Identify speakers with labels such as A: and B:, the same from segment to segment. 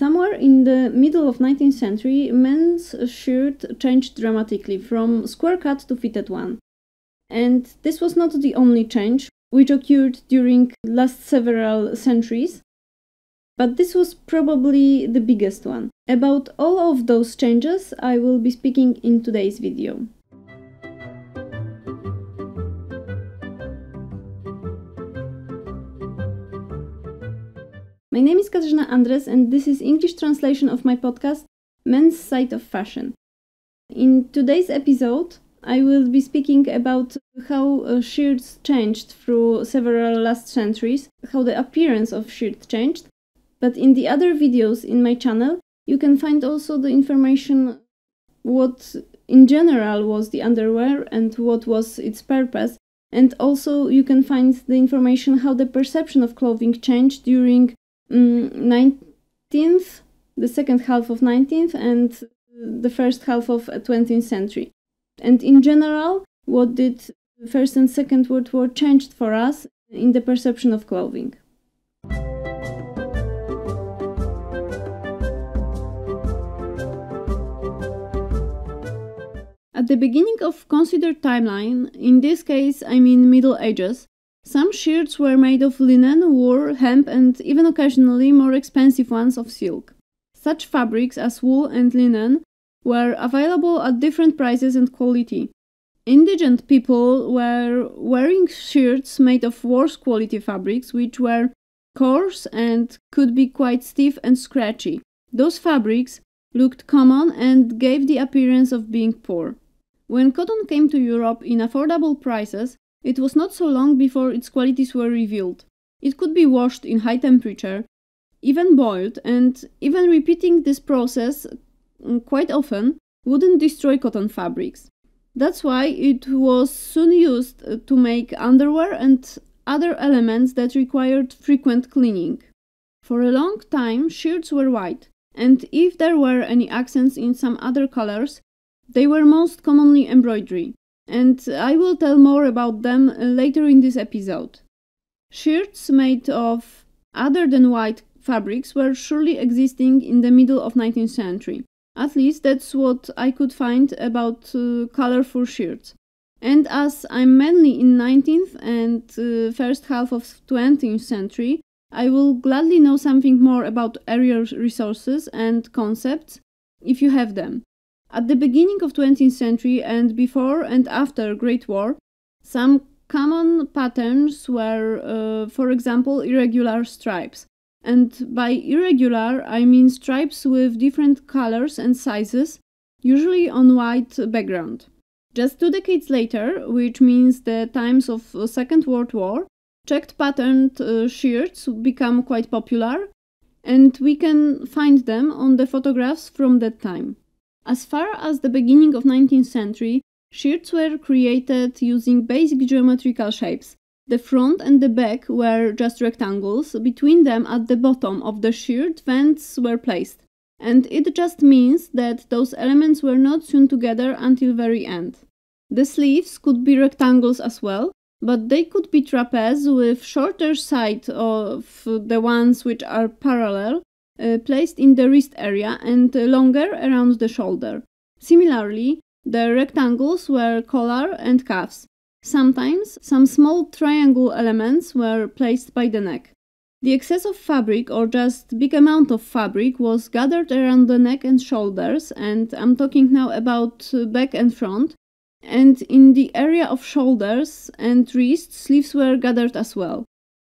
A: Somewhere in the middle of 19th century, men's shirt changed dramatically from square cut to fitted one. And this was not the only change which occurred during last several centuries, but this was probably the biggest one. About all of those changes I will be speaking in today's video. My name is Katarzyna Andres and this is English translation of my podcast Men's Side of Fashion. In today's episode, I will be speaking about how uh, shirts changed through several last centuries, how the appearance of shirt changed. But in the other videos in my channel, you can find also the information what in general was the underwear and what was its purpose. And also you can find the information how the perception of clothing changed during 19th, the second half of 19th and the first half of 20th century. And in general, what did First and Second World War changed for us in the perception of clothing? At the beginning of considered timeline, in this case I mean Middle Ages, some shirts were made of linen, wool, hemp, and even occasionally more expensive ones of silk. Such fabrics as wool and linen were available at different prices and quality. Indigent people were wearing shirts made of worse quality fabrics, which were coarse and could be quite stiff and scratchy. Those fabrics looked common and gave the appearance of being poor. When cotton came to Europe in affordable prices, it was not so long before its qualities were revealed. It could be washed in high temperature, even boiled, and even repeating this process mm, quite often wouldn't destroy cotton fabrics. That's why it was soon used to make underwear and other elements that required frequent cleaning. For a long time, shirts were white, and if there were any accents in some other colors, they were most commonly embroidery and I will tell more about them later in this episode. Shirts made of other than white fabrics were surely existing in the middle of 19th century. At least that's what I could find about uh, colorful shirts. And as I'm mainly in 19th and uh, first half of 20th century, I will gladly know something more about earlier resources and concepts if you have them. At the beginning of 20th century and before and after Great War, some common patterns were, uh, for example, irregular stripes. And by irregular, I mean stripes with different colors and sizes, usually on white background. Just two decades later, which means the times of uh, Second World War, checked patterned uh, shirts become quite popular, and we can find them on the photographs from that time. As far as the beginning of 19th century, shirts were created using basic geometrical shapes. The front and the back were just rectangles, between them at the bottom of the shirt vents were placed. And it just means that those elements were not sewn together until very end. The sleeves could be rectangles as well, but they could be trapez with shorter side of the ones which are parallel uh, placed in the wrist area and uh, longer around the shoulder. Similarly, the rectangles were collar and cuffs. Sometimes some small triangle elements were placed by the neck. The excess of fabric or just big amount of fabric was gathered around the neck and shoulders and I'm talking now about uh, back and front and in the area of shoulders and wrists sleeves were gathered as well.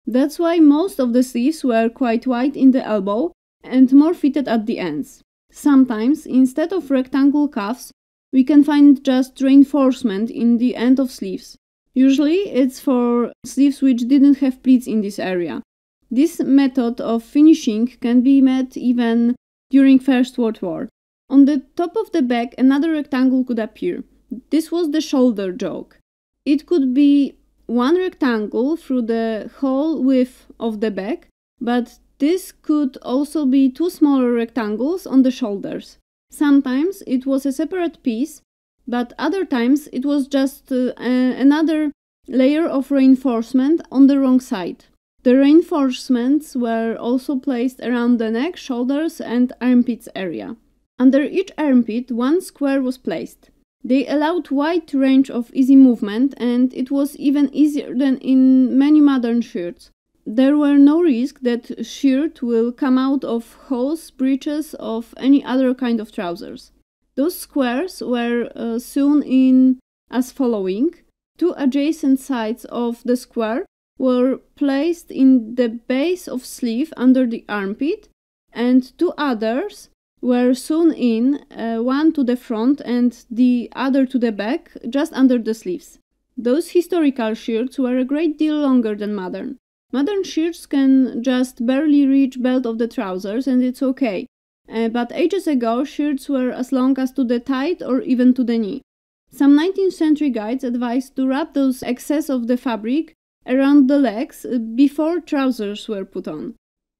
A: That's why most of the sleeves were quite wide in the elbow and more fitted at the ends. Sometimes, instead of rectangle cuffs, we can find just reinforcement in the end of sleeves. Usually it's for sleeves which didn't have pleats in this area. This method of finishing can be met even during First World War. On the top of the back another rectangle could appear. This was the shoulder joke. It could be one rectangle through the whole width of the back, but this could also be two smaller rectangles on the shoulders. Sometimes it was a separate piece, but other times it was just uh, another layer of reinforcement on the wrong side. The reinforcements were also placed around the neck, shoulders, and armpits area. Under each armpit, one square was placed. They allowed wide range of easy movement, and it was even easier than in many modern shirts there were no risk that shirt will come out of hose, breeches, of any other kind of trousers. Those squares were uh, sewn in as following. Two adjacent sides of the square were placed in the base of sleeve under the armpit and two others were sewn in, uh, one to the front and the other to the back, just under the sleeves. Those historical shirts were a great deal longer than modern. Modern shirts can just barely reach belt of the trousers and it's okay. Uh, but ages ago shirts were as long as to the tight or even to the knee. Some 19th century guides advised to wrap those excess of the fabric around the legs before trousers were put on.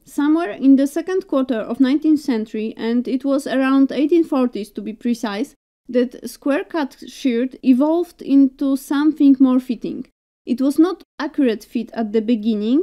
A: Somewhere in the second quarter of 19th century, and it was around 1840s to be precise, that square cut shirt evolved into something more fitting. It was not accurate fit at the beginning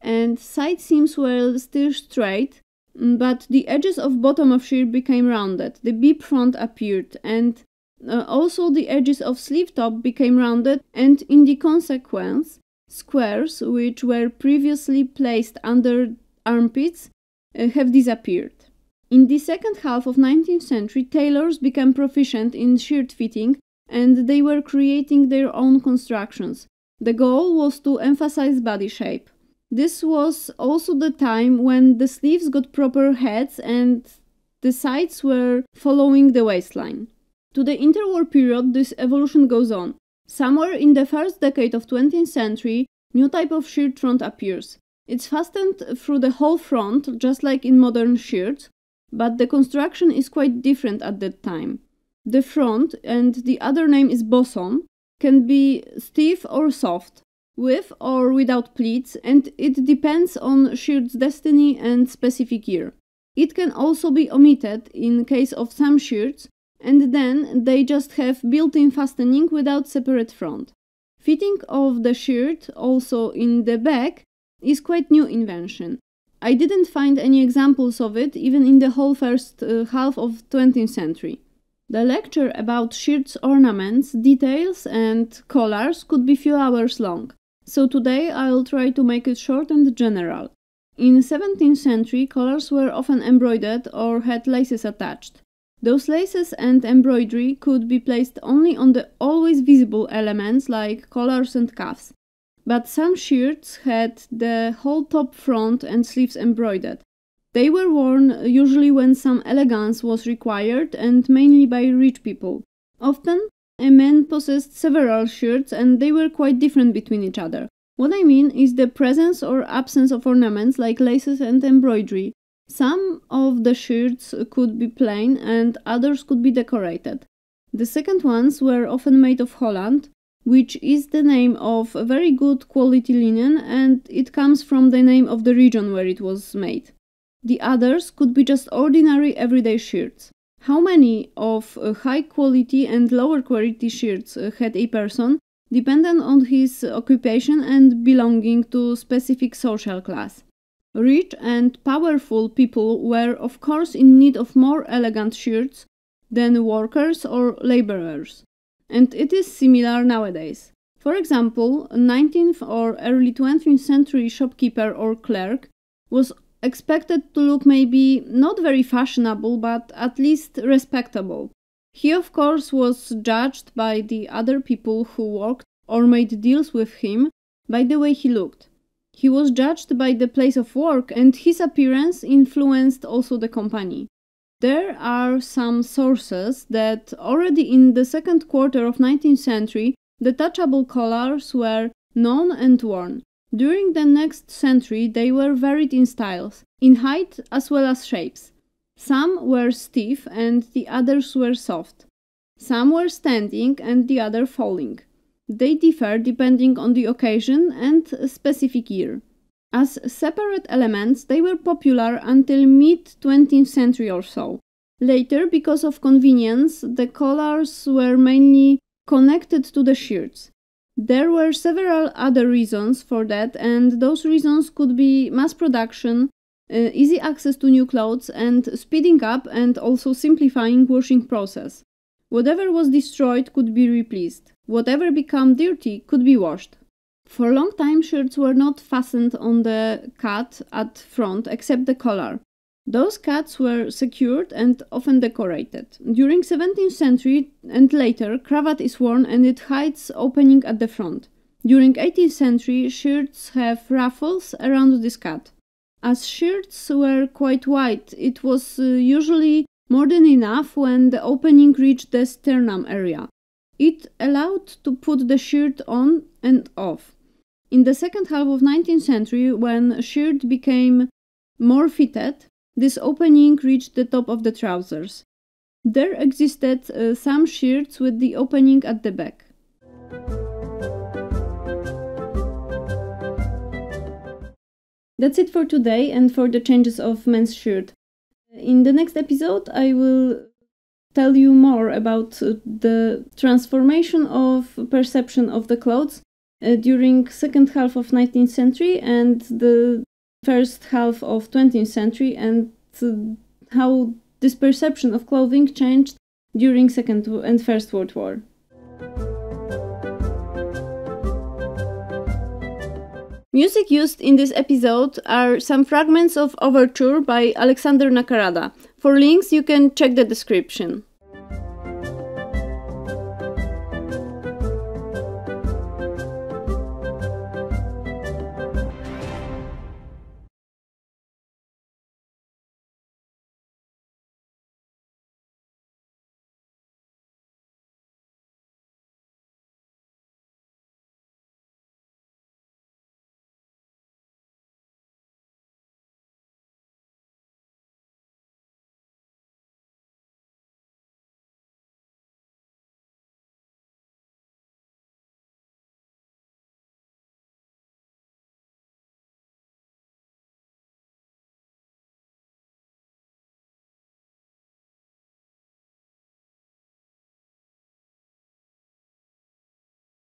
A: and side seams were still straight, but the edges of bottom of shirt became rounded. The bib front appeared and uh, also the edges of sleeve top became rounded and in the consequence squares which were previously placed under armpits uh, have disappeared. In the second half of 19th century tailors became proficient in shirt fitting and they were creating their own constructions. The goal was to emphasize body shape. This was also the time when the sleeves got proper heads and the sides were following the waistline. To the interwar period, this evolution goes on. Somewhere in the first decade of 20th century, new type of shirt front appears. It's fastened through the whole front, just like in modern shirts, but the construction is quite different at that time. The front, and the other name is bosom, can be stiff or soft, with or without pleats, and it depends on shirt's destiny and specific year. It can also be omitted in case of some shirts, and then they just have built-in fastening without separate front. Fitting of the shirt, also in the back, is quite new invention. I didn't find any examples of it even in the whole first uh, half of 20th century. The lecture about shirts ornaments, details and collars could be few hours long, so today I'll try to make it short and general. In 17th century collars were often embroidered or had laces attached. Those laces and embroidery could be placed only on the always visible elements like collars and cuffs, but some shirts had the whole top front and sleeves embroidered, they were worn usually when some elegance was required and mainly by rich people. Often, a man possessed several shirts and they were quite different between each other. What I mean is the presence or absence of ornaments like laces and embroidery. Some of the shirts could be plain and others could be decorated. The second ones were often made of Holland, which is the name of very good quality linen and it comes from the name of the region where it was made. The others could be just ordinary everyday shirts. How many of uh, high quality and lower quality shirts uh, had a person dependent on his occupation and belonging to specific social class. Rich and powerful people were of course in need of more elegant shirts than workers or laborers. And it is similar nowadays. For example, 19th or early 20th century shopkeeper or clerk was expected to look maybe not very fashionable, but at least respectable. He, of course, was judged by the other people who worked or made deals with him by the way he looked. He was judged by the place of work, and his appearance influenced also the company. There are some sources that already in the second quarter of 19th century, detachable collars were known and worn. During the next century, they were varied in styles, in height as well as shapes. Some were stiff and the others were soft. Some were standing and the other falling. They differ depending on the occasion and specific year. As separate elements, they were popular until mid 20th century or so. Later, because of convenience, the collars were mainly connected to the shirts. There were several other reasons for that, and those reasons could be mass production, uh, easy access to new clothes, and speeding up and also simplifying washing process. Whatever was destroyed could be replaced. Whatever became dirty could be washed. For a long time, shirts were not fastened on the cut at front except the collar. Those cuts were secured and often decorated. During 17th century and later, cravat is worn and it hides opening at the front. During 18th century, shirts have ruffles around this cut. As shirts were quite wide, it was uh, usually more than enough when the opening reached the sternum area. It allowed to put the shirt on and off. In the second half of 19th century, when shirt became more fitted, this opening reached the top of the trousers. There existed uh, some shirts with the opening at the back. That's it for today and for the changes of men's shirt. In the next episode, I will tell you more about uh, the transformation of perception of the clothes uh, during second half of 19th century and the first half of 20th century and uh, how this perception of clothing changed during second and first world war Music used in this episode are some fragments of Overture by Alexander Nakarada. For links, you can check the description.